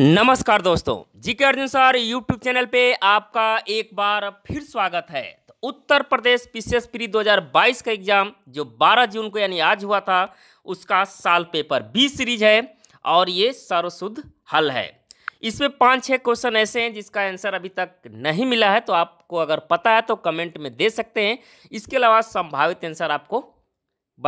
नमस्कार दोस्तों GK Arjun sir YouTube channel पे आपका एक बार फिर स्वागत है तो उत्तर प्रदेश पीसीएस प्री 2022 का एग्जाम जो 12 जून को यानी आज हुआ था उसका साल पेपर बी सीरीज है और ये सर्वशुद्ध हल है इसमें पाँच छह क्वेश्चन ऐसे हैं जिसका आंसर अभी तक नहीं मिला है तो आपको अगर पता है तो कमेंट में दे सकते हैं इसके अलावा संभावित आंसर आपको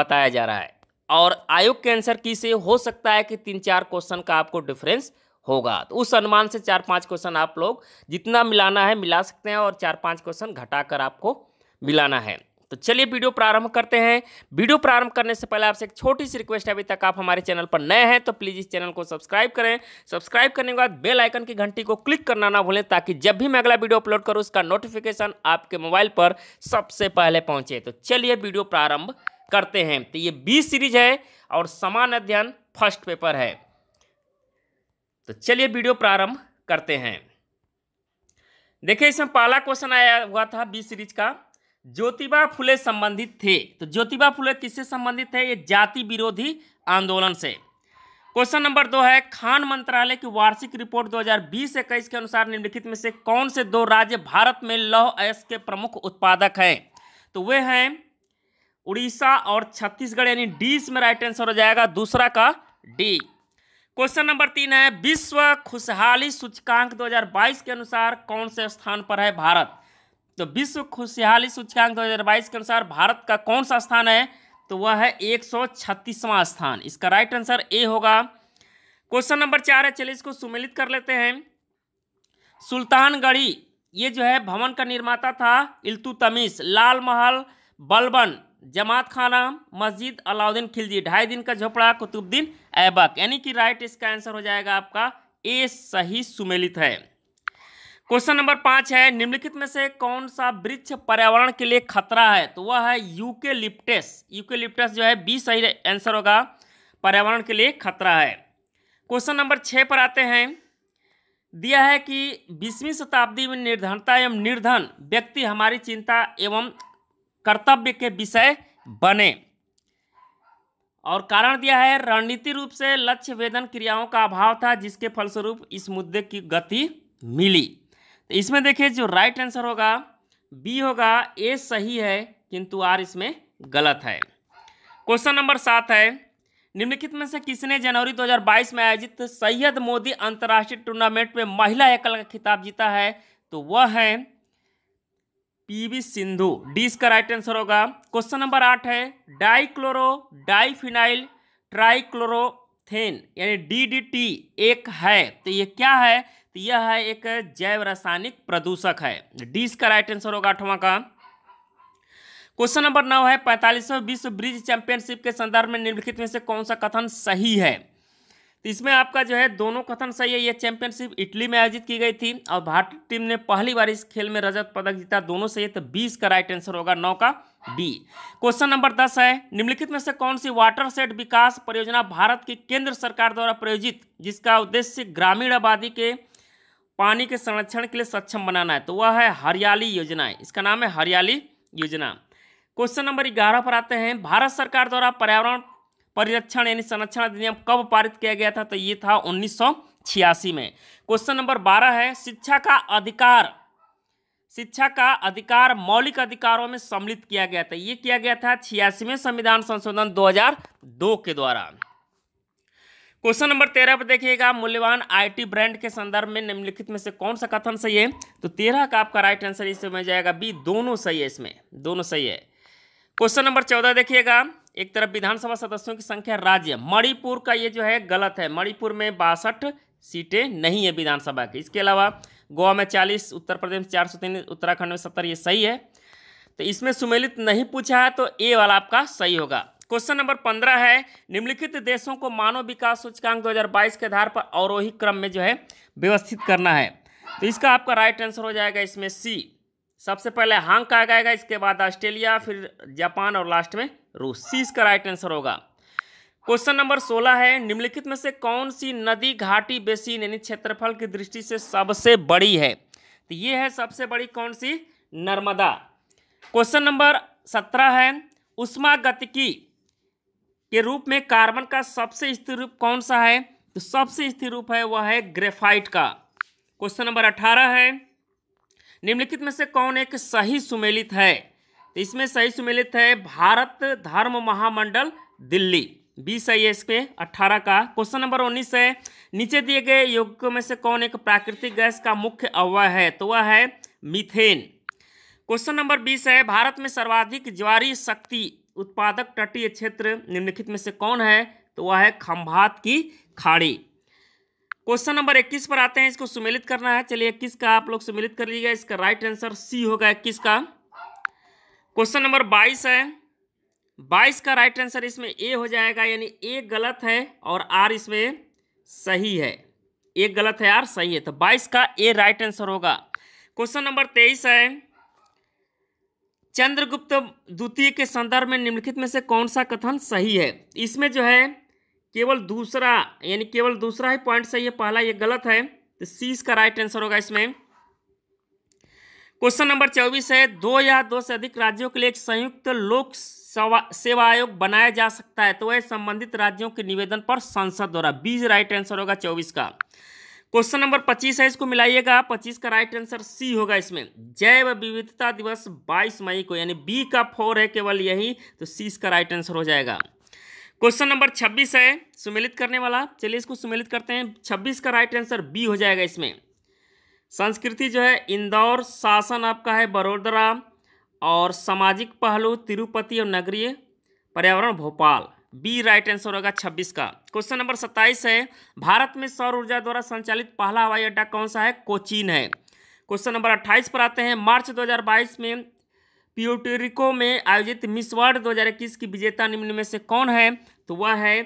बताया जा रहा है और आयोग के आंसर की से हो सकता है कि तीन चार क्वेश्चन का आपको डिफरेंस होगा तो उस अनुमान से चार पांच क्वेश्चन आप लोग जितना मिलाना है मिला सकते हैं और चार पांच क्वेश्चन घटाकर आपको मिलाना है तो चलिए वीडियो प्रारंभ करते हैं वीडियो प्रारंभ करने से पहले आपसे एक छोटी सी रिक्वेस्ट है अभी तक आप हमारे चैनल पर नए हैं तो प्लीज़ इस चैनल को सब्सक्राइब करें सब्सक्राइब करने के बाद बेल आइकन की घंटी को क्लिक करना ना भूलें ताकि जब भी मैं अगला वीडियो अपलोड करूँ उसका नोटिफिकेशन आपके मोबाइल पर सबसे पहले पहुँचे तो चलिए वीडियो प्रारंभ करते हैं तो ये बी सीरीज है और समान अध्ययन फर्स्ट पेपर है तो चलिए वीडियो प्रारंभ करते हैं देखिए इसमें पहला क्वेश्चन आया हुआ था बी सीरीज का ज्योतिबा फुले संबंधित थे तो ज्योतिबा फुले किससे संबंधित थे ये जाति विरोधी आंदोलन से क्वेश्चन नंबर दो है खान मंत्रालय की वार्षिक रिपोर्ट 2020 हजार के अनुसार निम्नलिखित में से कौन से दो राज्य भारत में लौह अयस्क के प्रमुख उत्पादक हैं तो वे हैं उड़ीसा और छत्तीसगढ़ यानी डी इसमें राइट आंसर हो जाएगा दूसरा का डी क्वेश्चन नंबर तीन है विश्व खुशहाली सूचकांक 2022 के अनुसार कौन से स्थान पर है भारत तो विश्व खुशहाली सूचकांक 2022 के अनुसार भारत का कौन सा स्थान है तो वह है एक स्थान इसका राइट आंसर ए होगा क्वेश्चन नंबर चार है चलिए इसको सुमिलित कर लेते हैं सुल्तानगढ़ी ये जो है भवन का निर्माता था इल्तुतमिश लाल महल बलबन जमात खाना मस्जिद अलाउद्दीन खिलजी ढाई दिन का झोपड़ा कुतुबद्दीन ऐबक यानी कि राइट इसका आंसर हो जाएगा आपका ए सही सुमेलित है क्वेश्चन नंबर पाँच है निम्नलिखित में से कौन सा वृक्ष पर्यावरण के लिए खतरा है तो वह है यूके लिप्टेस यूके लिप्टेस जो है बी सही आंसर होगा पर्यावरण के लिए खतरा है क्वेश्चन नंबर छः पर आते हैं दिया है कि बीसवीं शताब्दी में निर्धनता एवं निर्धन व्यक्ति हमारी चिंता एवं कर्तव्य के विषय बने और कारण दिया है रणनीति रूप से लक्ष्य वेदन क्रियाओं का अभाव था जिसके फलस्वरूप इस मुद्दे की गति मिली तो इसमें देखिए जो राइट आंसर होगा बी होगा ए सही है किंतु आर इसमें गलत है क्वेश्चन नंबर सात है निम्नलिखित में से किसने जनवरी 2022 में आयोजित सैयद मोदी अंतर्राष्ट्रीय टूर्नामेंट में महिला एकल का खिताब जीता है तो वह है पीवी सिंधु डी इसका राइट आंसर होगा क्वेश्चन नंबर आठ है डाइक्लोरो डाइफिनाइल ट्राइक्लोरोथेन यानी डीडीटी एक है तो ये क्या है तो यह है एक जैव रासायनिक प्रदूषक है डी इसका राइट आंसर होगा आठवां का क्वेश्चन नंबर नौ है पैंतालीसवें विश्व ब्रिज चैंपियनशिप के संदर्भ में निम्नलिखित में से कौन सा कथन सही है इसमें आपका जो है दोनों कथन सही है यह चैंपियनशिप इटली में आयोजित की गई थी और भारतीय टीम ने पहली बार इस खेल में रजत पदक जीता दोनों सही है तो बीस का राइट आंसर होगा नौ का बी क्वेश्चन नंबर दस है निम्नलिखित में से कौन सी वाटर सेट विकास परियोजना भारत की केंद्र सरकार द्वारा प्रायोजित जिसका उद्देश्य ग्रामीण आबादी के पानी के संरक्षण के लिए सक्षम बनाना है तो वह है हरियाली योजना है। इसका नाम है हरियाली योजना क्वेश्चन नंबर ग्यारह पर आते हैं भारत सरकार द्वारा पर्यावरण परिरक्षण यानी संरक्षण अधिनियम कब पारित किया गया था तो ये था उन्नीस में क्वेश्चन नंबर बारह है शिक्षा का अधिकार शिक्षा का अधिकार मौलिक अधिकारों में सम्मिलित किया गया था ये किया गया था छियासीवें संविधान संशोधन 2002 के द्वारा क्वेश्चन नंबर तेरह पर देखिएगा मूल्यवान आईटी ब्रांड के संदर्भ में निम्नलिखित में से कौन सा कथन सही है तो तेरह का आपका राइट आंसर इसमें जाएगा बी दोनों सही है इसमें दोनों सही है क्वेश्चन नंबर चौदह देखिएगा एक तरफ विधानसभा सदस्यों की संख्या राज्य मणिपुर का ये जो है गलत है मणिपुर में बासठ सीटें नहीं है विधानसभा की इसके अलावा गोवा में चालीस उत्तर प्रदेश में चार सौ तीन उत्तराखंड में सत्तर ये सही है तो इसमें सुमेलित नहीं पूछा है तो ए वाला आपका सही होगा क्वेश्चन नंबर पंद्रह है निम्नलिखित देशों को मानव विकास सूचकांक 2022 के आधार पर अवरोही क्रम में जो है व्यवस्थित करना है तो इसका आपका राइट आंसर हो जाएगा इसमें सी सबसे पहले हांग कहा जाएगा इसके बाद ऑस्ट्रेलिया फिर जापान और लास्ट में रूस सी इसका राइट आंसर होगा क्वेश्चन नंबर सोलह है निम्नलिखित में से कौन सी नदी घाटी बेसिन यानी क्षेत्रफल की दृष्टि से सबसे बड़ी है तो ये है सबसे बड़ी कौन सी नर्मदा क्वेश्चन नंबर सत्रह है उष्मा गतिकी के रूप में कार्बन का सबसे स्थिर रूप कौन सा है तो सबसे स्थिर रूप है वह है ग्रेफाइट का क्वेश्चन नंबर अठारह है निम्नलिखित में से कौन एक सही सुमेलित है तो इसमें सही सुमेलित है भारत धर्म महामंडल दिल्ली बी सही है पे अट्ठारह का क्वेश्चन नंबर उन्नीस है नीचे दिए गए यौगिकों में से कौन एक प्राकृतिक गैस का मुख्य अवय है तो वह है मीथेन क्वेश्चन नंबर बीस है भारत में सर्वाधिक ज्वारी शक्ति उत्पादक तटीय क्षेत्र निम्नलिखित में से कौन है तो वह है खंभात की खाड़ी क्वेश्चन नंबर 21 पर आते हैं इसको सुमेलित करना है चलिए 21 का आप लोग सुमेलित कर लीजिएगा इसका राइट आंसर सी होगा 21 का क्वेश्चन नंबर 22 है 22 का राइट आंसर इसमें ए हो जाएगा यानी ए गलत है और आर इसमें सही है ए गलत है आर सही है तो 22 का ए राइट आंसर होगा क्वेश्चन नंबर 23 है चंद्रगुप्त द्वितीय के संदर्भ में निम्नलिखित में से कौन सा कथन सही है इसमें जो है केवल दूसरा यानी केवल दूसरा ही पॉइंट सही है पहला ये गलत है तो सी इसका राइट आंसर होगा इसमें क्वेश्चन नंबर चौबीस है दो या दो से अधिक राज्यों के लिए एक संयुक्त लोक सेवा आयोग बनाया जा सकता है तो वह संबंधित राज्यों के निवेदन पर संसद द्वारा बीज राइट आंसर होगा चौबीस का क्वेश्चन नंबर पच्चीस है इसको मिलाइएगा पच्चीस का राइट आंसर सी होगा इसमें जैव विविधता दिवस बाईस मई को यानी बी का फोर है केवल यही तो सी इसका राइट आंसर हो जाएगा क्वेश्चन नंबर छब्बीस है सुमेलित करने वाला चलिए इसको सुमेलित करते हैं छब्बीस का राइट आंसर बी हो जाएगा इसमें संस्कृति जो है इंदौर शासन आपका है बड़ोदरा और सामाजिक पहलू तिरुपति और नगरीय पर्यावरण भोपाल बी राइट आंसर होगा छब्बीस का क्वेश्चन नंबर सत्ताईस है भारत में सौर ऊर्जा द्वारा संचालित पहला हवाई अड्डा कौन सा है कोचीन है क्वेश्चन नंबर अट्ठाईस पर आते हैं मार्च 2022 में प्योटेरिको में आयोजित मिस वर्ल्ड 2021 की विजेता निम्न में से कौन है तो वह है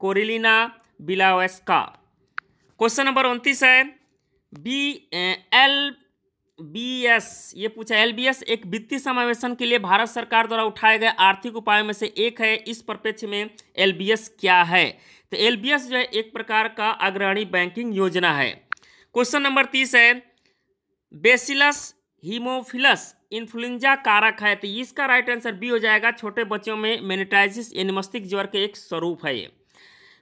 कोरिलिना बिलावेस्का क्वेश्चन नंबर उनतीस है बी एल बी एस ये पूछा एल बी एस एक वित्तीय समावेशन के लिए भारत सरकार द्वारा उठाए गए आर्थिक उपायों में से एक है इस परिप्रेक्ष्य में एल बी एस क्या है तो एल बी एस जो है एक प्रकार का अग्रणी बैंकिंग योजना है क्वेश्चन नंबर तीस है बेसिलस हीमोफिलस इन्फ्लुएंजा कारक है तो इसका राइट आंसर बी हो जाएगा छोटे बच्चों में मेनिटाइजिस एनिमस्टिक ज्वर के एक स्वरूप है ये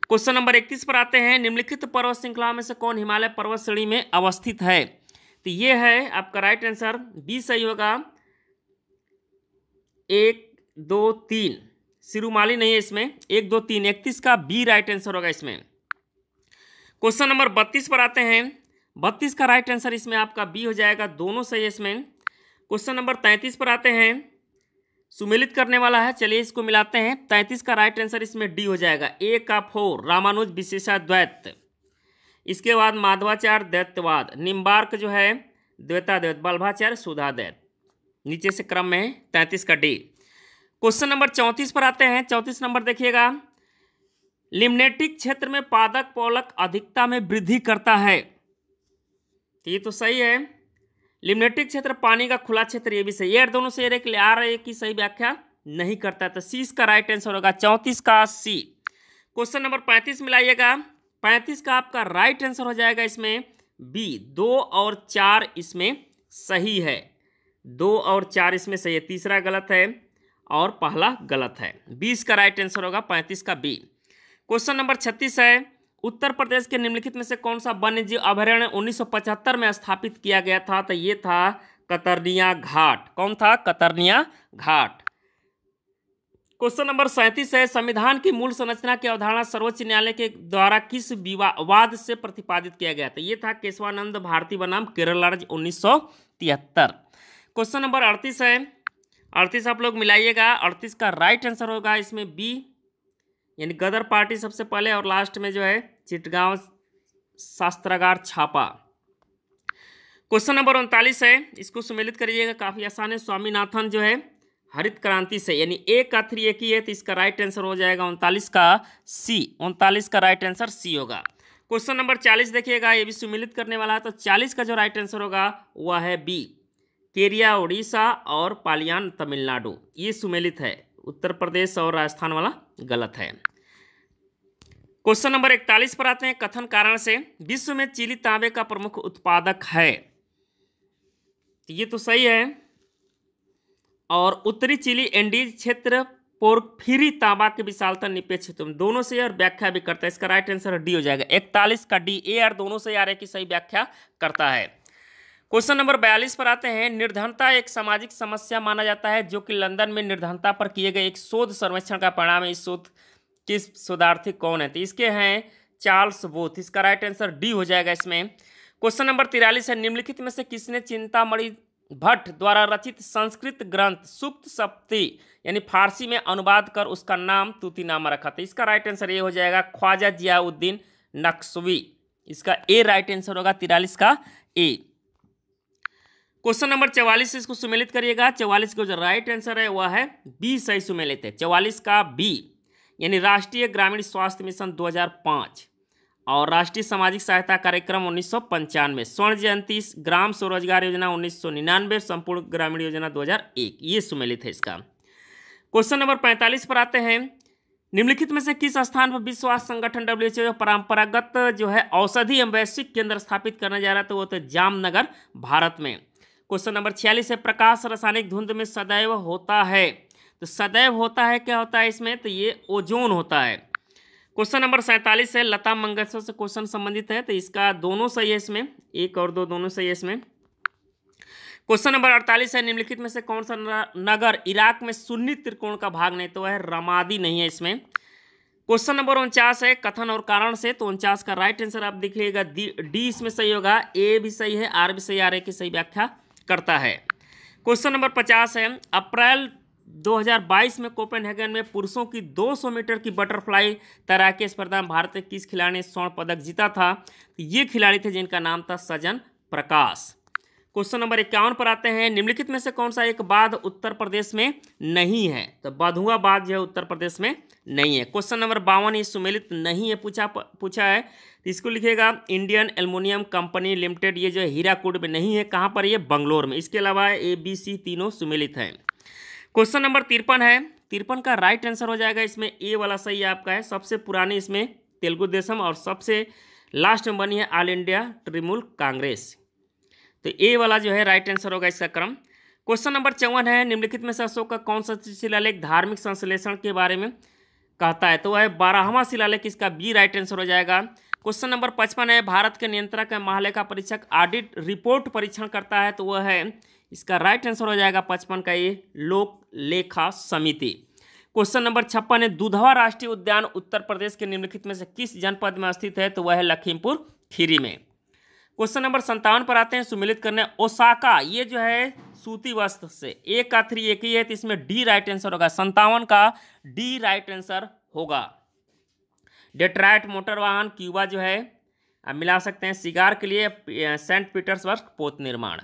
क्वेश्चन नंबर इक्कीस पर आते हैं निम्नलिखित पर्वत श्रृंखला में से कौन हिमालय पर्वत श्रेणी में अवस्थित है तो ये है आपका राइट आंसर बी सही होगा एक दो तीन सिरुमाली नहीं है इसमें एक दो तीन इकतीस का बी राइट आंसर होगा इसमें क्वेश्चन नंबर बत्तीस पर आते हैं बत्तीस का राइट आंसर इसमें आपका बी हो जाएगा दोनों सही है इसमें क्वेश्चन नंबर तैंतीस पर आते हैं सुमेलित करने वाला है चलिए इसको मिलाते हैं तैंतीस का राइट आंसर इसमें डी हो जाएगा ए का फोर रामानुज विशेषाद्वैत इसके बाद माधवाचार्य दैत्यवाद निम्बार्क जो है द्वैताद्वैत बल्भाचार्य द्वैत नीचे से क्रम में तैंतीस का डी क्वेश्चन नंबर चौंतीस पर आते हैं चौंतीस नंबर देखिएगा लिम्नेटिक क्षेत्र में पादक पोलक अधिकता में वृद्धि करता है तो ये तो सही है लिमनेटिक क्षेत्र पानी का खुला क्षेत्र ये भी सही है दोनों से एक आ रहे की सही व्याख्या नहीं करता तो सी इसका राइट आंसर होगा चौंतीस का सी क्वेश्चन नंबर पैंतीस में लाइएगा पैंतीस का आपका राइट आंसर हो जाएगा इसमें बी दो और चार इसमें सही है दो और चार इसमें सही है तीसरा गलत है और पहला गलत है बीस का राइट आंसर होगा पैंतीस का बी क्वेश्चन नंबर छत्तीस है उत्तर प्रदेश के निम्नलिखित में से कौन सा वन्य जीव अभ्यारण्य 1975 में स्थापित किया गया था तो ये था कतरनिया घाट कौन था कतरनिया घाट क्वेश्चन नंबर सैंतीस है संविधान की मूल संरचना की अवधारणा सर्वोच्च न्यायालय के द्वारा किस विवाद से प्रतिपादित किया गया था ये था केशवानंद भारती बनाम केरल राज्य उन्नीस क्वेश्चन नंबर अड़तीस है अड़तीस आप लोग मिलाइएगा अड़तीस का राइट आंसर होगा इसमें बी यानी गदर पार्टी सबसे पहले और लास्ट में जो है चिटगांव शास्त्रागार छापा क्वेश्चन नंबर उनतालीस है इसको सम्मिलित करिएगा काफ़ी आसान है स्वामीनाथन जो है हरित क्रांति से यानी एक का थ्री एक ही है तो इसका राइट आंसर हो जाएगा उनतालीस का सी उनतालीस का राइट आंसर सी होगा क्वेश्चन नंबर चालीस देखिएगा ये भी सम्मिलित करने वाला है तो चालीस का जो राइट आंसर होगा वह है बी केरिया उड़ीसा और पालियान तमिलनाडु ये सुमेलित है उत्तर प्रदेश और राजस्थान वाला गलत है क्वेश्चन नंबर इकतालीस पर आते हैं कथन कारण से विश्व में चीली तांबे का प्रमुख उत्पादक है ये तो सही है और उत्तरी चिली एंडीज क्षेत्र पोर्फिरी तांबा के विशालता निपेक्ष तुम दोनों से यार व्याख्या भी करता है इसका राइट आंसर डी हो जाएगा इकतालीस का डी ए यार दोनों से यार है कि सही व्याख्या करता है क्वेश्चन नंबर बयालीस पर आते हैं निर्धनता एक सामाजिक समस्या माना जाता है जो कि लंदन में निर्धनता पर किए गए एक शोध सर्वेक्षण का परिणाम है इस शोध किस शोधार्थी कौन है तो इसके हैं चार्ल्स बोथ इसका राइट आंसर डी हो जाएगा इसमें क्वेश्चन नंबर तिरालीस है निम्नलिखित में से किसने चिंतामणि भट्ट द्वारा रचित संस्कृत ग्रंथ सुप्त सप्ति यानी फारसी में अनुवाद कर उसका नाम तूतीनामा रखा था इसका राइट आंसर ये हो जाएगा ख्वाजा जियाउद्दीन नक्सवी इसका ए राइट आंसर होगा तिरालीस का ए क्वेश्चन नंबर चौवालीस इसको सुमेलित करिएगा चौवालीस का जो राइट आंसर है वह है बी सही सुमेलित है चौवालीस का बी यानी राष्ट्रीय ग्रामीण स्वास्थ्य मिशन 2005 और राष्ट्रीय सामाजिक सहायता कार्यक्रम उन्नीस सौ पंचानवे स्वर्ण जयंती ग्राम स्वरोजगार योजना उन्नीस सौ निन्यानवे संपूर्ण ग्रामीण योजना दो ये सुमेलित है इसका क्वेश्चन नंबर पैंतालीस पर आते हैं निम्नलिखित में से किस स्थान पर विश्व स्वास्थ्य संगठन डब्ल्यू एच परंपरागत जो है औषधि एवं वैश्विक केंद्र स्थापित करने जा रहा था वो तो जामनगर भारत में क्वेश्चन नंबर छियालीस है प्रकाश रासायनिक धुंध में सदैव होता है तो सदैव होता है क्या होता है इसमें तो ये ओजोन होता है क्वेश्चन नंबर सैंतालीस है लता मंगेशकर से क्वेश्चन संबंधित है तो इसका दोनों सही है इसमें एक और दो दोनों सही है इसमें क्वेश्चन नंबर अड़तालीस है निम्नलिखित में से कौन सा नगर इराक में सुन्नी त्रिकोण का भाग नहीं तो वह रमादी नहीं है इसमें क्वेश्चन नंबर उनचास है कथन और कारण से तो उनचास का राइट आंसर आप देखिएगा डी इसमें सही होगा ए भी सही है आर भी सही आर ए की सही व्याख्या करता है क्वेश्चन नंबर पचास है अप्रैल 2022 में कोपेनहेगन में पुरुषों की 200 मीटर की बटरफ्लाई तैराकी स्पर्धा में भारत के किस खिलाड़ी ने स्वर्ण पदक जीता था तो ये खिलाड़ी थे जिनका नाम था सजन प्रकाश क्वेश्चन नंबर इक्यावन पर आते हैं निम्नलिखित में से कौन सा एक बाध उत्तर प्रदेश में नहीं है तो बधुआ बाद जो है उत्तर प्रदेश में नहीं है क्वेश्चन नंबर बावन ये सुमेलित नहीं है पूछा पूछा है तो इसको लिखेगा इंडियन एल्युमिनियम कंपनी लिमिटेड ये जो हीराकुड में नहीं है कहाँ पर ये बंगलोर में इसके अलावा ए बी सी तीनों सुमेलित हैं क्वेश्चन नंबर तिरपन है तिरपन का राइट आंसर हो जाएगा इसमें ए वाला सही आपका है सबसे पुरानी इसमें तेलुगु देशम और सबसे लास्ट में बनी है ऑल इंडिया तृणमूल कांग्रेस तो ए वाला जो है राइट आंसर होगा इसका क्रम क्वेश्चन नंबर चौवन है निम्नलिखित में से अशोक का कौन सा शिलालेख धार्मिक संश्लेषण के बारे में कहता है तो वह बारहवा शिलालेख इसका बी राइट आंसर हो जाएगा क्वेश्चन नंबर पचपन है भारत के नियंत्रक महालेखा परीक्षक ऑडिट रिपोर्ट परीक्षण करता है तो वह है इसका राइट आंसर हो जाएगा पचपन का ये लोक लेखा समिति क्वेश्चन नंबर छप्पन है दुधवा राष्ट्रीय उद्यान उत्तर प्रदेश के निम्नलिखित में से किस जनपद में स्थित है तो वह है लखीमपुर खीरी में क्वेश्चन नंबर संतावन पर आते हैं सुमिलित करने ओसाका ये जो है सूती वस्त्र से एक का थ्री एक ही है तो इसमें डी राइट आंसर होगा संतावन का डी राइट आंसर होगा डेट्राइट मोटर वाहन क्यूबा जो है आप मिला सकते हैं सिगार के लिए सेंट पीटर्सबर्ग पोत निर्माण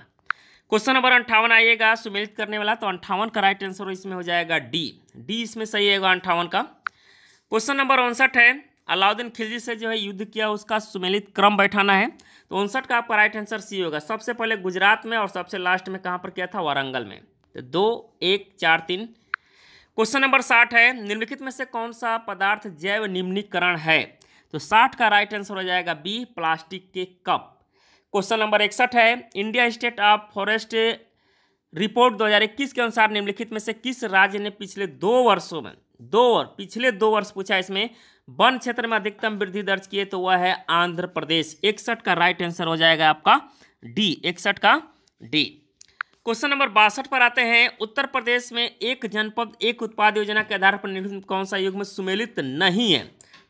क्वेश्चन नंबर अंठावन आइएगा सुमिलित करने वाला तो अंठावन का राइट आंसर इसमें हो जाएगा डी डी इसमें सही आएगा अंठावन का क्वेश्चन नंबर उनसठ है अलाउद्दीन खिलजी से जो है युद्ध किया उसका सुमेलित क्रम बैठाना है तो उनसठ का आपका राइट आंसर सी होगा सबसे पहले गुजरात में और सबसे लास्ट में कहाँ पर किया था वारंगल में तो दो एक चार तीन क्वेश्चन नंबर साठ है निम्नलिखित में से कौन सा पदार्थ जैव निम्नीकरण है तो साठ का राइट आंसर हो जाएगा बी प्लास्टिक के कप क्वेश्चन नंबर इकसठ है India state of forest report 2021 के अनुसार निम्नलिखित में से किस राज्य ने पिछले दो वर्षों में दो और पिछले दो वर्ष पूछा इसमें वन क्षेत्र में अधिकतम वृद्धि दर्ज किए तो वह है आंध्र प्रदेश इकसठ का राइट आंसर हो जाएगा आपका डी इकसठ का डी क्वेश्चन नंबर बासठ पर आते हैं उत्तर प्रदेश में एक जनपद एक उत्पाद योजना के आधार पर निर्मित कौन सा युग में सुमेलित नहीं है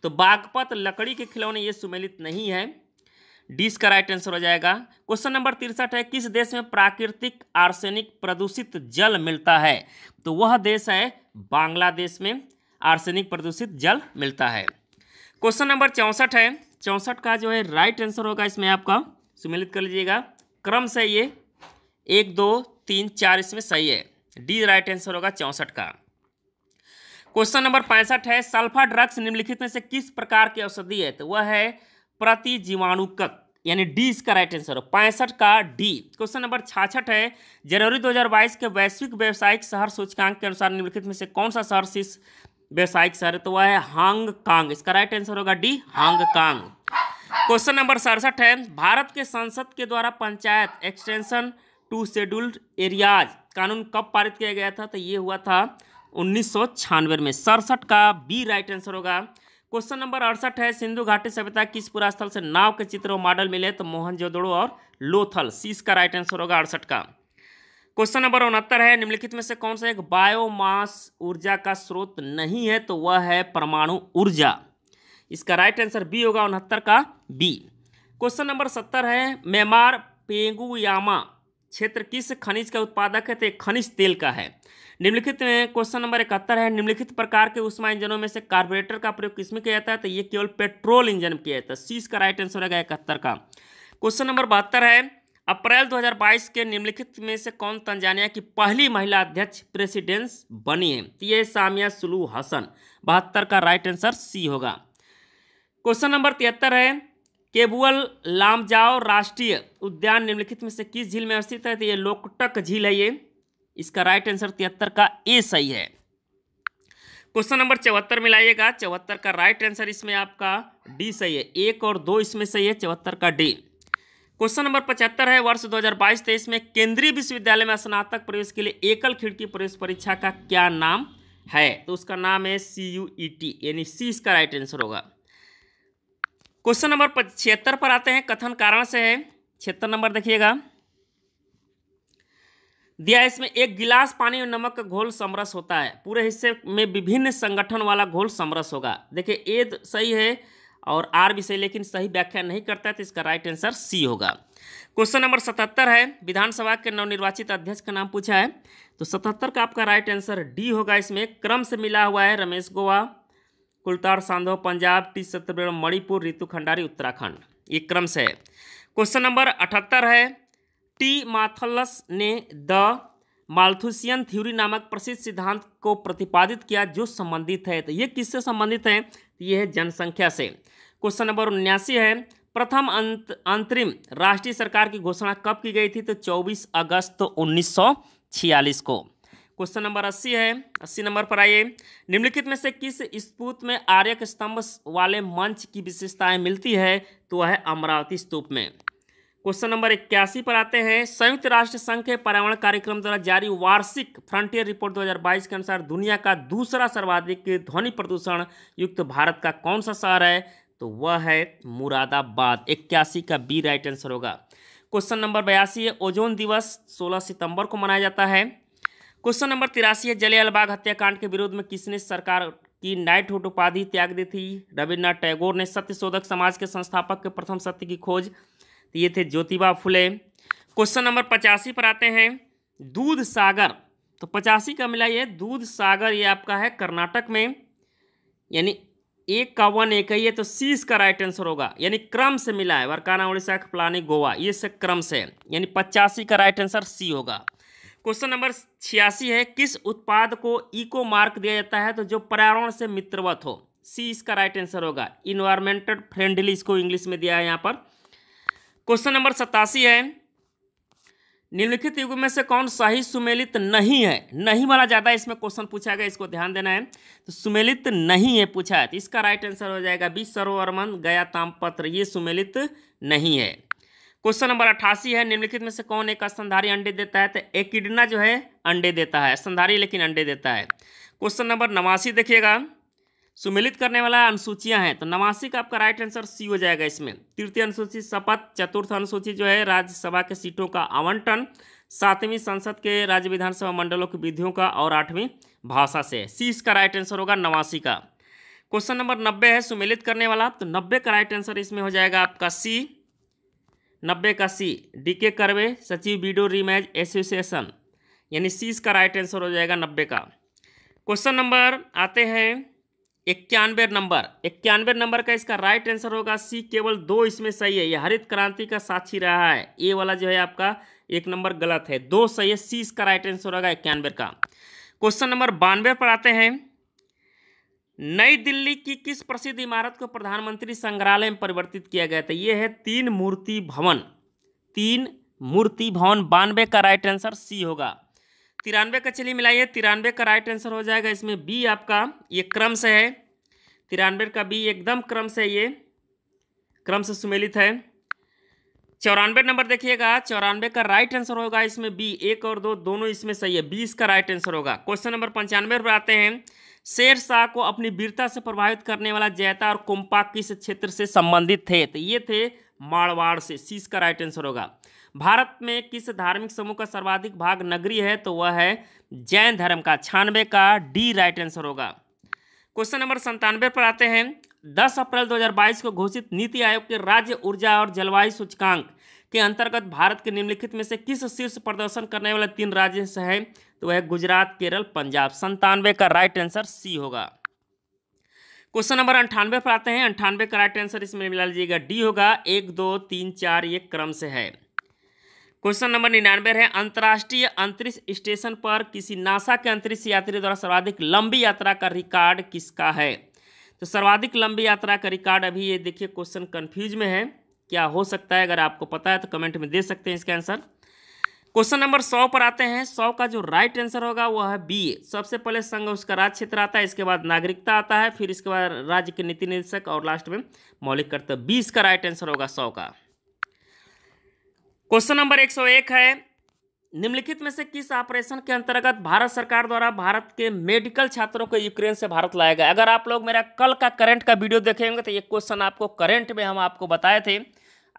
तो बागपत लकड़ी के खिलौने ये सुमेलित नहीं है डीस का राइट आंसर हो जाएगा क्वेश्चन नंबर तिरसठ है किस देश में प्राकृतिक आर्सेनिक प्रदूषित जल मिलता है तो वह देश है बांग्लादेश में आर्सेनिक प्रदूषित जल मिलता है क्वेश्चन नंबर चौंसठ है चौंसठ का जो है राइट आंसर होगा इसमें आपका सुमिलित कर लीजिएगा क्रम से ये एक दो तीन चार इसमें सही है डी राइट आंसर होगा चौंसठ का क्वेश्चन नंबर पैंसठ है सल्फा ड्रग्स निम्नलिखित में से किस प्रकार की औषधि है तो वह है प्रति जीवाणुकक यानी डी इसका राइट आंसर हो पैंसठ का डी क्वेश्चन नंबर छाछठ है जनवरी 2022 के वैश्विक व्यावसायिक शहर सूचकांक के अनुसार निम्नलिखित में से कौन सा शहर शीर्ष व्यावसायिक शहर तो वह है हांग कांग इसका राइट आंसर होगा D Hong Kong question number सड़सठ है भारत के संसद के द्वारा panchayat extension to scheduled areas कानून कब पारित किया गया था तो ये हुआ था उन्नीस सौ छियानवे में सड़सठ का बी राइट आंसर होगा क्वेश्चन नंबर अड़सठ है सिंधु घाटी सभ्यता किस पुरास्थल से नाव के चित्र और मॉडल मिले तो मोहनजोदड़ो और लोथल सी इसका राइट आंसर होगा अड़सठ का क्वेश्चन नंबर उनहत्तर है निम्नलिखित में से कौन सा एक बायोमास ऊर्जा का स्रोत नहीं है तो वह है परमाणु ऊर्जा इसका राइट आंसर बी होगा उनहत्तर का बी क्वेश्चन नंबर सत्तर है म्यांमार पेंगुयामा क्षेत्र किस खनिज का उत्पादक है तो खनिज तेल का है निम्नलिखित में क्वेश्चन नंबर इकहत्तर है निम्नलिखित प्रकार के उष्मा इंजनों में से कार्बोरेटर का प्रयोग किसमें किया जाता है तो ये केवल पेट्रोल इंजन में किया जाता है सी इसका राइट आंसर होगा इकहत्तर का क्वेश्चन नंबर बहत्तर है अप्रैल 2022 के निम्नलिखित में से कौन तंजानिया की पहली महिला अध्यक्ष प्रेसिडेंस बनी है तो ये सामिया सुलू हसन बहत्तर का राइट आंसर सी होगा क्वेश्चन नंबर तिहत्तर है केबुअल लामजाओ राष्ट्रीय उद्यान निम्नलिखित में से किस झील में अवस्थित है तो ये लोकटक झील है ये इसका राइट आंसर तिहत्तर का ए सही है क्वेश्चन नंबर चौहत्तर में लाइएगा चौहत्तर का राइट आंसर इसमें आपका डी सही है एक और दो इसमें सही है चौहत्तर का डी क्वेश्चन नंबर पचहत्तर है वर्ष 2022-23 में केंद्रीय विश्वविद्यालय में स्नातक प्रवेश के लिए एकल खिड़की प्रवेश परीक्षा का क्या नाम है तो उसका नाम है सी यू ई टी यानी सी इसका राइट आंसर होगा क्वेश्चन नंबर छिहत्तर पर आते हैं कथन कारण से है छिहत्तर नंबर देखिएगा दिया इसमें एक गिलास पानी और नमक का घोल समरस होता है पूरे हिस्से में विभिन्न संगठन वाला घोल समरस होगा देखिए ए सही है और आर विषय लेकिन सही व्याख्या नहीं करता है तो इसका राइट आंसर सी होगा क्वेश्चन नंबर सतहत्तर है विधानसभा के नवनिर्वाचित अध्यक्ष का नाम पूछा है तो सतहत्तर का आपका राइट आंसर डी होगा इसमें क्रम से मिला हुआ है रमेश गोवा कुलतार सांधो पंजाब टी सत्यवरण मणिपुर ऋतु खंडारी उत्तराखंड ये क्रम से है क्वेश्चन नंबर अठहत्तर है टी माथलस ने द माल्थुसियन थ्योरी नामक प्रसिद्ध सिद्धांत को प्रतिपादित किया जो संबंधित है तो ये किससे संबंधित है तो ये है जनसंख्या से क्वेश्चन नंबर उन्यासी है प्रथम अंत अंतरिम राष्ट्रीय सरकार की घोषणा कब की गई थी तो 24 अगस्त 1946 को क्वेश्चन नंबर 80 है 80 नंबर पर आइए निम्नलिखित में से किस स्तूप में आर्यक स्तंभ वाले मंच की विशेषताएं मिलती है तो वह है अमरावती स्तूप में क्वेश्चन नंबर इक्यासी पर आते हैं संयुक्त राष्ट्र संघ के पर्यावरण कार्यक्रम द्वारा जारी वार्षिक फ्रंटियर रिपोर्ट 2022 के अनुसार दुनिया का दूसरा सर्वाधिक ध्वनि प्रदूषण युक्त भारत का कौन सा शहर है तो वह है मुरादाबाद इक्यासी का बी राइट आंसर होगा क्वेश्चन नंबर बयासी है ओजोन दिवस 16 सितंबर को मनाया जाता है क्वेश्चन नंबर तिरासी है जलियालबाग हत्याकांड के विरोध में किसने सरकार की नाइट हुट उपाधि त्याग दी थी रविन्द्रनाथ टैगोर ने सत्य शोधक समाज के संस्थापक के प्रथम सत्य की खोज तो ये थे ज्योतिबा फुले क्वेश्चन नंबर पचासी पर आते हैं दूध सागर तो पचासी का मिला ये दूध सागर ये आपका है कर्नाटक में यानी एक का वन एक है है तो सी इसका राइट आंसर होगा यानी क्रम से मिला है वरकाना उड़ीसा प्लानी गोवा ये से क्रम से यानी पचासी का राइट आंसर सी होगा क्वेश्चन नंबर छियासी है किस उत्पाद को इको मार्क दिया जाता है तो जो पर्यावरण से मित्रवत हो सी इसका राइट आंसर होगा इन्वायरमेंटल फ्रेंडली इसको इंग्लिश में दिया है यहाँ पर क्वेश्चन नंबर सतासी है निम्नलिखित युग में से कौन सही सुमेलित नहीं है नहीं माना जाता है इसमें क्वेश्चन पूछा गया इसको ध्यान देना है तो सुमेलित नहीं है पूछा है तो इसका राइट आंसर हो जाएगा बी सरोवरमन गया तामपत्र ये सुमेलित नहीं है क्वेश्चन नंबर अट्ठासी है निम्नलिखित में से कौन एक स्तनधारी अंडे देता है तो एकिडना जो है अंडे देता है स्तनधारी लेकिन अंडे देता है क्वेश्चन नंबर नवासी देखिएगा सुमेलित करने वाला अनुसूचियां हैं तो नवासी का आपका राइट आंसर सी हो जाएगा इसमें तृतीय अनुसूची शपथ चतुर्थ अनुसूची जो है राज्यसभा के सीटों का आवंटन सातवीं संसद के राज्य विधानसभा मंडलों की विधियों का और आठवीं भाषा से सी इसका राइट आंसर होगा नवासी का क्वेश्चन नंबर नब्बे है सुमेलित करने वाला तो नब्बे का राइट आंसर इसमें हो जाएगा आपका सी नब्बे का सी डी के करवे सचिव बीडो रीमैज एसोसिएशन यानी सी इसका राइट आंसर हो जाएगा नब्बे का क्वेश्चन नंबर आते हैं इक्यानवे नंबर इक्यानवे नंबर का इसका राइट आंसर होगा सी केवल दो इसमें सही है यह हरित क्रांति का साक्षी रहा है ए वाला जो है आपका एक नंबर गलत है दो सही है सी इसका राइट आंसर होगा इक्यानवे का क्वेश्चन नंबर बानवे पर आते हैं नई दिल्ली की किस प्रसिद्ध इमारत को प्रधानमंत्री संग्रहालय में परिवर्तित किया गया था यह है तीन मूर्ति भवन तीन मूर्ति भवन बानवे का राइट आंसर सी होगा तिरानवे का चलिए मिलाइए तिरानवे का राइट आंसर हो जाएगा इसमें बी आपका ये क्रम से है तिरानवे का बी एकदम क्रम से ये क्रम से सुमेलित है चौरानवे नंबर देखिएगा चौरानवे का राइट आंसर होगा इसमें बी एक और दो दोनों इसमें सही है बीस का राइट आंसर होगा क्वेश्चन नंबर पंचानवे पर आते हैं शेर शाह को अपनी वीरता से प्रभावित करने वाला जैता और कुंपा किस क्षेत्र से संबंधित थे तो ये थे मारवाड़ से सीस का राइट आंसर होगा भारत में किस धार्मिक समूह का सर्वाधिक भाग नगरी है तो वह है जैन धर्म का छानवे का डी राइट आंसर होगा क्वेश्चन नंबर संतानवे पर आते हैं 10 अप्रैल 2022 को घोषित नीति आयोग के राज्य ऊर्जा और जलवायु सूचकांक के अंतर्गत भारत के निम्नलिखित में से किस शीर्ष प्रदर्शन करने वाले तीन राज्य से है तो वह गुजरात केरल पंजाब संतानवे का राइट आंसर सी होगा क्वेश्चन नंबर अंठानवे पर आते हैं अंठानवे का राइट आंसर इसमें मिला लीजिएगा डी होगा एक दो तीन चार ये क्रम से है क्वेश्चन नंबर निन्यानवे है अंतर्राष्ट्रीय अंतरिक्ष स्टेशन पर किसी नासा के अंतरिक्ष यात्री द्वारा सर्वाधिक लंबी यात्रा का रिकॉर्ड किसका है तो सर्वाधिक लंबी यात्रा का रिकॉर्ड अभी ये देखिए क्वेश्चन कन्फ्यूज में है क्या हो सकता है अगर आपको पता है तो कमेंट में दे सकते हैं इसका आंसर क्वेश्चन नंबर सौ पर आते हैं सौ का जो राइट आंसर होगा वह है बी सबसे पहले संघ उसका राज्य क्षेत्र आता है इसके बाद नागरिकता आता है फिर इसके बाद राज्य के नीति निदेशक और लास्ट में मौलिक कर्तव्य बी इसका राइट आंसर होगा सौ का क्वेश्चन नंबर 101 है निम्नलिखित में से किस ऑपरेशन के अंतर्गत भारत सरकार द्वारा भारत के मेडिकल छात्रों को यूक्रेन से भारत लाया गया अगर आप लोग मेरा कल का करंट का वीडियो देखेंगे तो ये क्वेश्चन आपको करंट में हम आपको बताए थे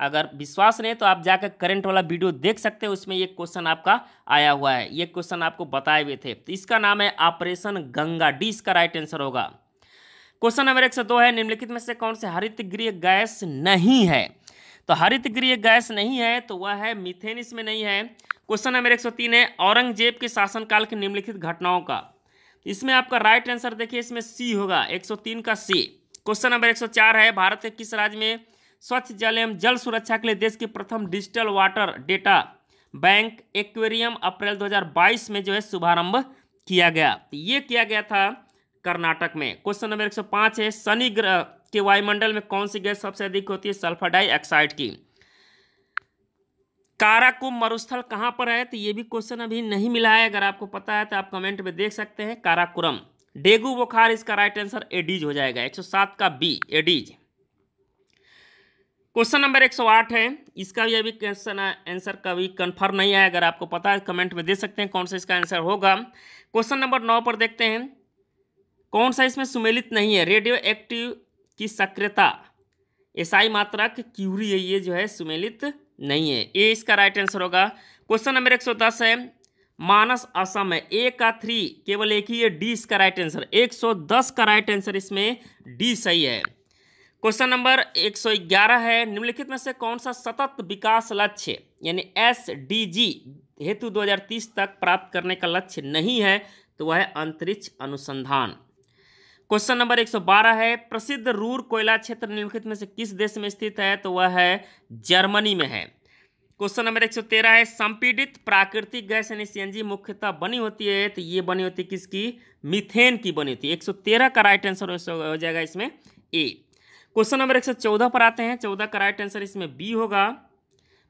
अगर विश्वास नहीं तो आप जाकर करंट वाला वीडियो देख सकते हैं उसमें ये क्वेश्चन आपका आया हुआ है ये क्वेश्चन आपको बताए हुए थे तो इसका नाम है ऑपरेशन गंगा डी इसका राइट आंसर होगा क्वेश्चन नंबर एक सौ दो है निम्नलिखित में से कौन से हरित गृह गैस नहीं है तो हरित गृह गैस नहीं है तो वह है मिथेन इसमें नहीं है क्वेश्चन नंबर एक सौ तीन है औरंगजेब के शासनकाल की निम्नलिखित घटनाओं का इसमें आपका राइट आंसर देखिए इसमें सी होगा एक सौ का सी क्वेश्चन नंबर एक चार है भारत के किस राज्य में स्वच्छ जल एवं जल सुरक्षा के लिए देश के प्रथम digital water data bank aquarium अप्रैल 2022 में जो है शुभारंभ किया गया ये किया गया था कर्नाटक में क्वेश्चन नंबर 105 है शनि ग्रह कि वायुमंडल में कौन सी गैस सबसे अधिक होती है सल्फर डाइऑक्साइड की काराकुम मरुस्थल कहाँ पर है तो ये भी क्वेश्चन अभी नहीं मिला है अगर आपको पता है तो आप कमेंट में देख सकते हैं काराकुरम डेगू बुखार इसका राइट आंसर एडीज हो जाएगा 107 का बी एडीज क्वेश्चन नंबर 108 है इसका भी अभी क्वेश्चन आंसर का भी कन्फर्म नहीं आया अगर आपको पता है कमेंट में दे सकते हैं कौन सा इसका आंसर होगा क्वेश्चन नंबर नौ पर देखते हैं कौन सा इसमें सुमेलित नहीं है रेडियो एक्टिव की सक्रियता एसआई की क्यूरी है ये जो है सुमेलित नहीं है ये इसका राइट आंसर होगा क्वेश्चन नंबर एक सौ दस है मानस असम है ए का थ्री केवल एक ही है डी इसका राइट आंसर एक सौ दस का राइट आंसर इसमें डी सही है क्वेश्चन नंबर एक सौ ग्यारह है निम्नलिखित में से कौन सा सतत विकास लक्ष्य यानी एस डी जी हेतु 2030 तक प्राप्त करने का लक्ष्य नहीं है तो वह है अंतरिक्ष अनुसंधान क्वेश्चन नंबर 112 है प्रसिद्ध रूर कोयला क्षेत्र निम्नलिखित में से किस देश में स्थित है तो वह है जर्मनी में है क्वेश्चन नंबर 113 है संपीड़ित प्राकृतिक गैस यानी सीएनजी मुख्यतः बनी होती है तो ये बनी होती है किसकी मिथेन की बनी होती है 113 का राइट आंसर हो जाएगा इसमें ए क्वेश्चन नंबर 114 पर आते हैं 14 का राइट आंसर इसमें बी होगा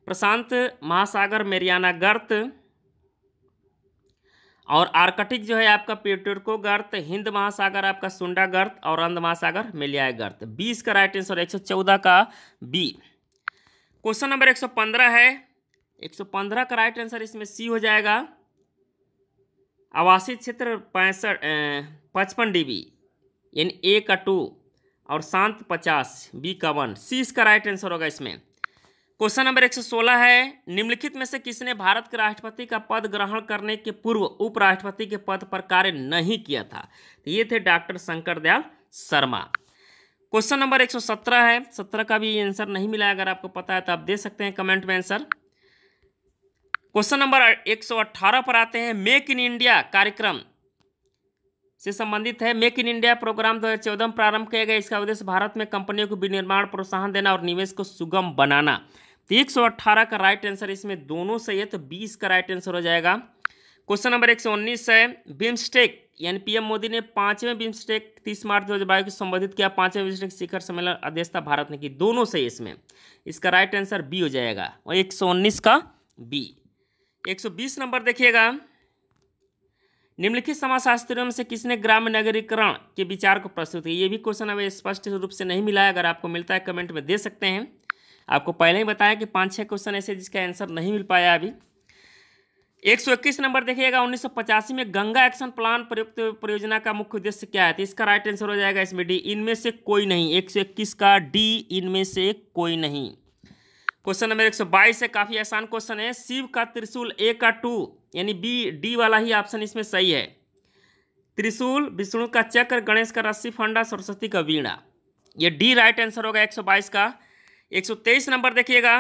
प्रशांत महासागर मेरियाना गर्त और आर्कटिक जो है आपका पेट्रोको गर्त हिंद महासागर आपका सुंडा गर्त और अंध महासागर मिलियाय गर्त बीस का राइट आंसर एक सौ चौदह का बी क्वेश्चन नंबर एक सौ पंद्रह है एक सौ पंद्रह का राइट आंसर इसमें सी हो जाएगा आवासीय क्षेत्र पैंसठ पचपन डीबी यानी ए का टू और शांत पचास बी का वन सी इसका राइट आंसर होगा इसमें क्वेश्चन नंबर 116 है निम्नलिखित में से किसने भारत के राष्ट्रपति का पद ग्रहण करने के पूर्व उपराष्ट्रपति के पद पर कार्य नहीं किया था तो ये थे doctor Shankar Dayal Sharma question number 117 है 17 का भी आंसर नहीं मिला अगर आपको पता है तो आप दे सकते हैं कमेंट में आंसर क्वेश्चन नंबर 118 पर आते हैं मेक इन इंडिया कार्यक्रम से संबंधित है मेक इन इंडिया प्रोग्राम दो हज़ार में प्रारंभ किया गया इसका उद्देश्य भारत में कंपनियों को विनिर्माण प्रोत्साहन देना और निवेश को सुगम बनाना तो एक सौ अट्ठारह का राइट आंसर इसमें दोनों सही है तो बीस का राइट आंसर हो जाएगा क्वेश्चन नंबर एक सौ उन्नीस है बिम्स्टेक यानी पीएम मोदी ने पांचवें बिम्स्टेक तीस मार्च दो हज़ार बाईस को संबोधित किया पांचवें बिम्स्टेक शिखर सम्मेलन अध्यक्षता भारत ने की दोनों सही इसमें इसका राइट आंसर बी हो जाएगा और एक सौ उन्नीस का बी एक सौ बीस नंबर देखिएगा निम्नलिखित समाजशास्त्रियों में से किसने ग्राम नगरीकरण के विचार को प्रस्तुत किया ये भी क्वेश्चन अभी स्पष्ट रूप से नहीं मिला है अगर आपको मिलता है कमेंट में दे सकते हैं आपको पहले ही बताया कि पाँच छः क्वेश्चन ऐसे जिसका आंसर नहीं मिल पाया अभी एक सौ इक्कीस नंबर देखिएगा उन्नीस सौ पचासी में गंगा एक्शन प्लान प्रयुक्त परियोजना का मुख्य उद्देश्य क्या है तो इसका राइट आंसर हो जाएगा इसमें डी इनमें से कोई नहीं एक सौ इक्कीस का डी इनमें से कोई नहीं क्वेश्चन नंबर एक सौ बाईस है काफ़ी आसान क्वेश्चन है शिव का त्रिशूल ए का टू यानी बी डी वाला ही ऑप्शन इसमें सही है त्रिशूल विष्णु का चक्र गणेश का रस्सी फंडा सरस्वती का वीणा ये डी राइट आंसर होगा एक सौ बाईस का 123 नंबर देखिएगा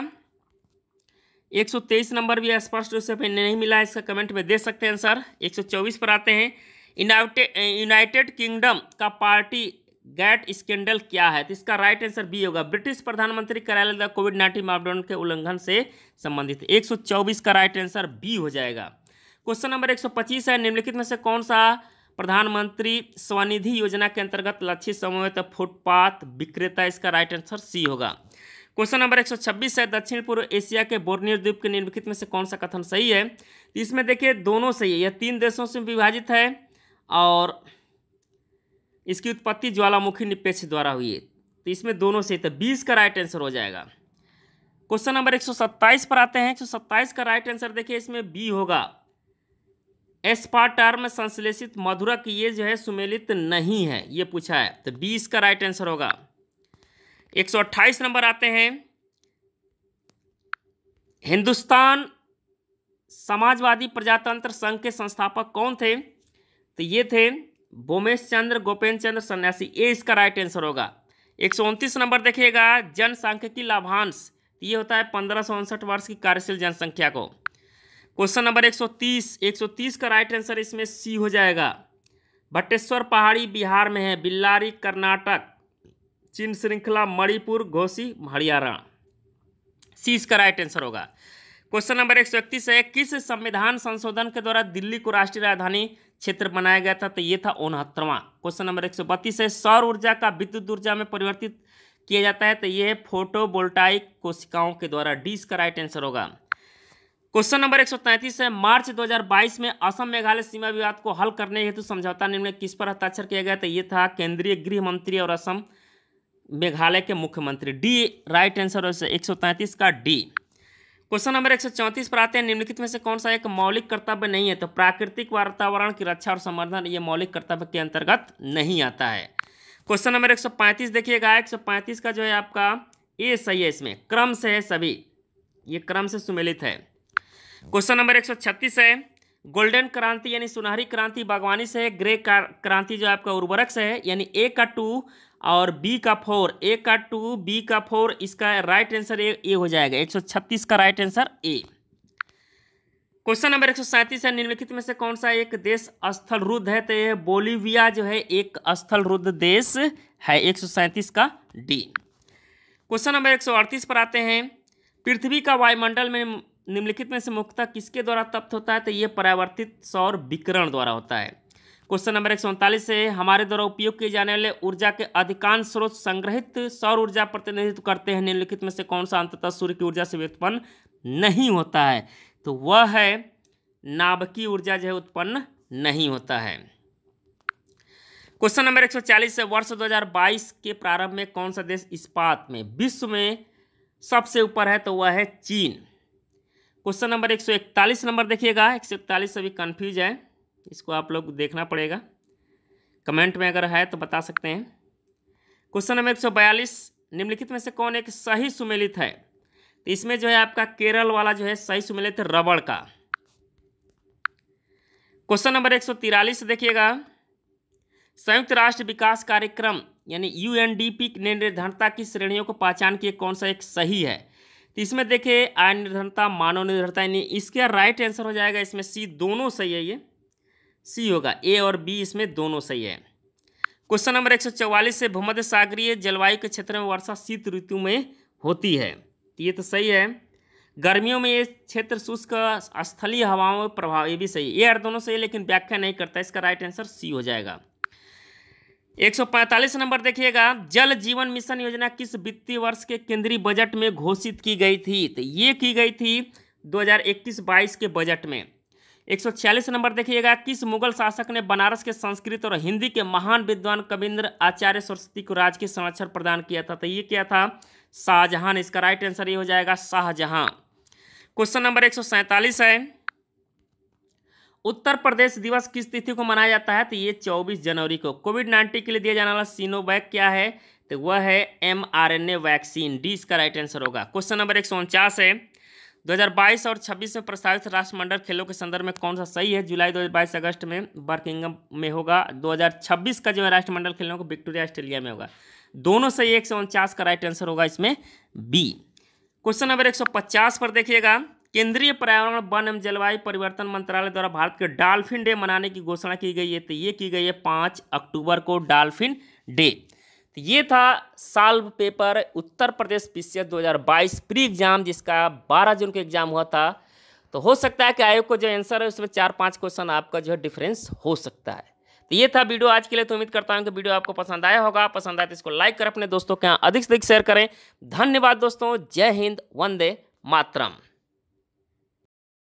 123 नंबर भी स्पष्ट रूप से नहीं मिला इसका कमेंट में दे सकते हैं आंसर 124 पर आते हैं यूनाइटेड किंगडम का पार्टी गैट स्कैंडल क्या है तो इसका राइट आंसर बी होगा ब्रिटिश प्रधानमंत्री कार्यालय द्वारा कोविड नाइन्टीन मापदंड के उल्लंघन से संबंधित 124 का राइट आंसर बी हो जाएगा क्वेश्चन नंबर 125 है निम्नलिखित में से कौन सा प्रधानमंत्री स्वनिधि योजना के अंतर्गत लक्षित तो फुटपाथ विक्रेता इसका राइट आंसर सी होगा क्वेश्चन नंबर 126 है दक्षिण पूर्व एशिया के बोर्नियो द्वीप के निम्नलिखित में से कौन सा कथन सही है इसमें देखिए दोनों सही है यह तीन देशों से विभाजित है और इसकी उत्पत्ति ज्वालामुखी निपेक्ष द्वारा हुई है तो इसमें दोनों सही था तो बीस का राइट आंसर हो जाएगा क्वेश्चन नंबर 127 पर आते हैं 127 का राइट आंसर देखिए इसमें बी होगा एस्पार्टार में संश्लेषित मधुरक ये जो है सुमेलित नहीं है ये पूछा है तो बी इसका राइट आंसर होगा 128 नंबर आते हैं हिंदुस्तान समाजवादी प्रजातंत्र संघ के संस्थापक कौन थे तो ये थे बोमेश चंद्र गोपेन्द्र चंद्र सन्यासी ये इसका राइट आंसर होगा एक सौ उनतीस नंबर देखिएगा की लाभांश ये होता है पंद्रह सौ उनसठ वर्ष की कार्यशील जनसंख्या को क्वेश्चन नंबर एक सौ तीस एक सौ तीस का राइट आंसर इसमें सी हो जाएगा भट्टेश्वर पहाड़ी बिहार में है बिल्लारी कर्नाटक चीन श्रृंखला मणिपुर घोसी हरियाणा सी इसका राइट आंसर होगा क्वेश्चन नंबर एक सौ इकतीस है किस संविधान संशोधन के द्वारा दिल्ली को राष्ट्रीय राजधानी क्षेत्र बनाया गया था तो ये था उनहत्तरवां क्वेश्चन नंबर एक सौ बत्तीस है सौर ऊर्जा का विद्युत ऊर्जा में परिवर्तित किया जाता है तो ये फोटोवोल्टाइक कोशिकाओं के द्वारा डी इसका राइट आंसर होगा क्वेश्चन नंबर एक है मार्च 2022 में असम मेघालय सीमा विवाद को हल करने हेतु समझौता निर्णय किस पर हस्ताक्षर किया गया तो ये था केंद्रीय गृह मंत्री और असम मेघालय के मुख्यमंत्री डी राइट आंसर एक सौ का डी क्वेश्चन नंबर एक पर आते हैं निम्नलिखित में से कौन सा एक मौलिक कर्तव्य नहीं है तो प्राकृतिक वातावरण की रक्षा और संवर्धन ये मौलिक कर्तव्य के अंतर्गत नहीं आता है क्वेश्चन नंबर एक देखिएगा एक का जो है आपका ए सही है इसमें क्रम से है सभी ये क्रम से सुमेलित है क्वेश्चन नंबर एक सौ छत्तीस है गोल्डन क्रांति यानी सुनहरी क्रांति बागवानी से है ग्रे क्रांति जो आपका उर्वरक से है यानी ए का टू और बी का फोर ए का टू बी का फोर इसका राइट आंसर ए ए हो जाएगा एक सौ छत्तीस का right answer A question number एक सौ सैंतीस है निम्नलिखित में से कौन सा एक देश स्थल रुद्ध है तो यह बोलीविया जो है एक स्थल रुद्ध देश है एक सौ सैंतीस का डी क्वेश्चन नंबर एक सौ अड़तीस पर आते हैं पृथ्वी का वायुमंडल में निम्नलिखित में से मुख्यतः किसके द्वारा तप्त होता है तो यह परावर्तित सौर विकरण द्वारा होता है क्वेश्चन नंबर एक से हमारे द्वारा उपयोग किए जाने वाले ऊर्जा के अधिकांश स्रोत संग्रहित सौर ऊर्जा प्रतिनिधित्व करते हैं निम्नलिखित में से कौन सा अंततः सूर्य की ऊर्जा से उत्पन्न नहीं होता है तो वह है नाभकीय ऊर्जा जो है उत्पन्न नहीं होता है क्वेश्चन नंबर 140 से वर्ष 2022 के प्रारंभ में कौन सा देश इस्पात में विश्व में सबसे ऊपर है तो वह है चीन क्वेश्चन नंबर 141 नंबर देखिएगा 141 सभी कन्फ्यूज है इसको आप लोग देखना पड़ेगा कमेंट में अगर है तो बता सकते हैं क्वेश्चन नंबर एक निम्नलिखित में से कौन एक सही सुमेलित है तो इसमें जो है आपका केरल वाला जो है सही सुमेलित रबड़ का क्वेश्चन नंबर एक देखिएगा संयुक्त राष्ट्र विकास कार्यक्रम यानी यूएनडीपी ने निर्धनता की श्रेणियों को पहचान किए कौन सा एक सही है तो इसमें देखिए आय निर्धनता मानव निर्धनता यानी इसका राइट आंसर हो जाएगा इसमें सी दोनों सही है ये सी होगा ए और बी इसमें दोनों सही है क्वेश्चन नंबर एक सौ चौवालीस से भूमध्य सागरीय जलवायु के क्षेत्र में वर्षा शीत ऋतु में होती है तो ये तो सही है गर्मियों में ये क्षेत्र शुष्क स्थलीय हवाओं में प्रभाव ये भी सही है ये और दोनों सही है लेकिन व्याख्या नहीं करता इसका राइट आंसर सी हो जाएगा 145 नंबर देखिएगा जल जीवन मिशन योजना किस वित्तीय वर्ष के केंद्रीय बजट में घोषित की गई थी तो ये की गई थी दो हजार के बजट में एक नंबर देखिएगा किस मुगल शासक ने बनारस के संस्कृत और हिंदी के महान विद्वान कविंद्र आचार्य सरस्वती को राजकीय संरक्षण प्रदान किया था तो ये क्या था शाहजहां इसका राइट आंसर ये हो जाएगा शाहजहां क्वेश्चन नंबर एक है उत्तर प्रदेश दिवस किस तिथि को मनाया जाता है तो ये 24 जनवरी को कोविड नाइन्टीन के लिए दिया जाने वाला सीनोवैक क्या है तो वह है एमआरएनए वैक्सीन डी इसका राइट आंसर होगा क्वेश्चन नंबर एक है 2022 और 26 में प्रस्तावित राष्ट्रमंडल खेलों के संदर्भ में कौन सा सही है जुलाई 2022 अगस्त में बर्किंगम में होगा 2026 का जो है राष्ट्रमंडल खेलों को विक्टोरिया ऑस्ट्रेलिया में होगा दोनों सही एक सौ उनचास का राइट आंसर होगा इसमें बी क्वेश्चन नंबर 150 पर देखिएगा केंद्रीय पर्यावरण वन एवं जलवायु परिवर्तन मंत्रालय द्वारा भारत के डाल्फिन डे मनाने की घोषणा की गई है तो ये की गई है पाँच अक्टूबर को डाल्फिन डे तो ये था solved paper Uttar Pradesh P C pre exam जिसका 12 जून को एग्ज़ाम हुआ था तो हो सकता है कि आयोग को जो आंसर है उसमें चार पांच क्वेश्चन आपका जो है डिफरेंस हो सकता है तो ये था वीडियो आज के लिए तो उम्मीद करता हूँ कि वीडियो आपको पसंद आया होगा पसंद आए तो इसको लाइक करें अपने दोस्तों के यहाँ अधिक से अधिक शेयर करें धन्यवाद दोस्तों जय हिंद वंदे मातरम